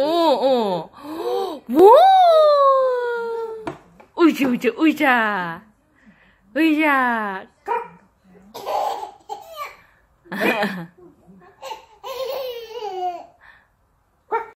어, 어. 와! 의자, 의자, 의자. 의자.